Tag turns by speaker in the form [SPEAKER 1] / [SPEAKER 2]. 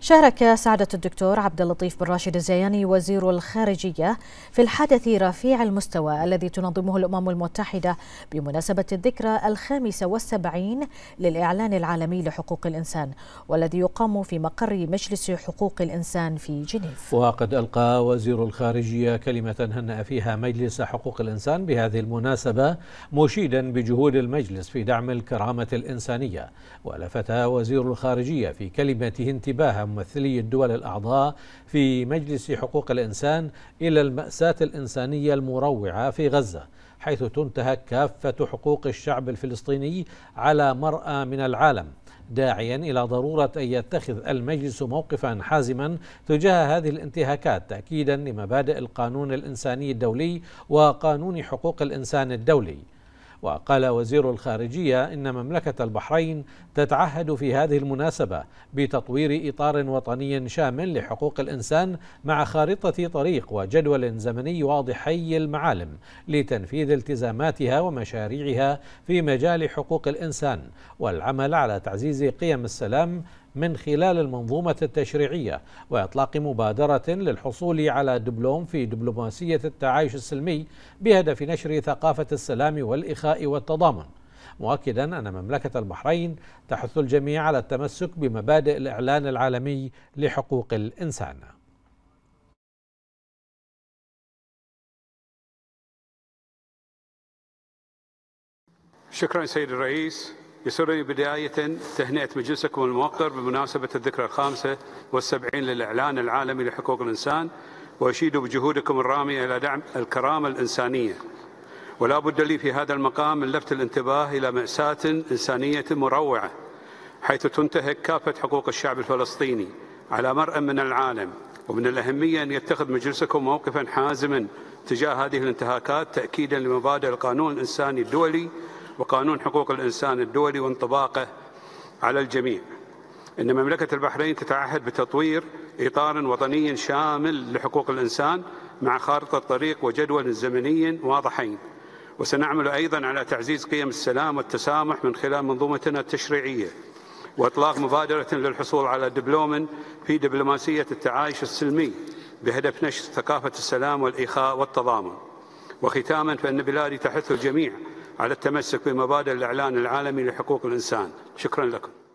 [SPEAKER 1] شارك سعادة الدكتور عبد اللطيف بن راشد الزياني وزير الخارجية في الحدث رفيع المستوى الذي تنظمه الأمم المتحدة بمناسبة الذكرى الخامسة والسبعين للإعلان العالمي لحقوق الإنسان والذي يقام في مقر مجلس حقوق الإنسان في جنيف
[SPEAKER 2] وقد ألقى وزير الخارجية كلمة هنأ فيها مجلس حقوق الإنسان بهذه المناسبة مشيدا بجهود المجلس في دعم الكرامة الإنسانية ولفت وزير الخارجية في كلمته انتباه ممثلي الدول الأعضاء في مجلس حقوق الإنسان إلى المأساة الإنسانية المروعة في غزة حيث تنتهك كافة حقوق الشعب الفلسطيني على مرأى من العالم داعيا الى ضروره ان يتخذ المجلس موقفا حازما تجاه هذه الانتهاكات تاكيدا لمبادئ القانون الانساني الدولي وقانون حقوق الانسان الدولي وقال وزير الخارجية إن مملكة البحرين تتعهد في هذه المناسبة بتطوير إطار وطني شامل لحقوق الإنسان مع خارطة طريق وجدول زمني واضحي المعالم لتنفيذ التزاماتها ومشاريعها في مجال حقوق الإنسان والعمل على تعزيز قيم السلام من خلال المنظومة التشريعية وإطلاق مبادرة للحصول على دبلوم في دبلوماسية التعايش السلمي بهدف نشر ثقافة السلام والإخاء والتضامن مؤكدا أن مملكة البحرين تحث الجميع على التمسك
[SPEAKER 3] بمبادئ الإعلان العالمي لحقوق الإنسان شكرا سيد الرئيس يسرني بداية تهنئة مجلسكم الموقر بمناسبة الذكرى الخامسة والسبعين للإعلان العالمي لحقوق الإنسان وأشيد بجهودكم الرامية إلى دعم الكرامة الإنسانية ولا بد لي في هذا المقام من لفت الانتباه إلى مأساة إنسانية مروعة حيث تنتهك كافة حقوق الشعب الفلسطيني على مرأى من العالم ومن الأهمية أن يتخذ مجلسكم موقفا حازما تجاه هذه الانتهاكات تأكيدا لمبادئ القانون الإنساني الدولي وقانون حقوق الإنسان الدولي وانطباقه على الجميع إن مملكة البحرين تتعهد بتطوير إطار وطني شامل لحقوق الإنسان مع خارطة طريق وجدول زمني واضحين وسنعمل أيضا على تعزيز قيم السلام والتسامح من خلال منظومتنا التشريعية وإطلاق مبادرة للحصول على دبلوم في دبلوماسية التعايش السلمي بهدف نشر ثقافة السلام والإخاء والتضامن وختاما فإن بلادي تحث الجميع
[SPEAKER 1] على التمسك بمبادئ الإعلان العالمي لحقوق الإنسان شكرا لكم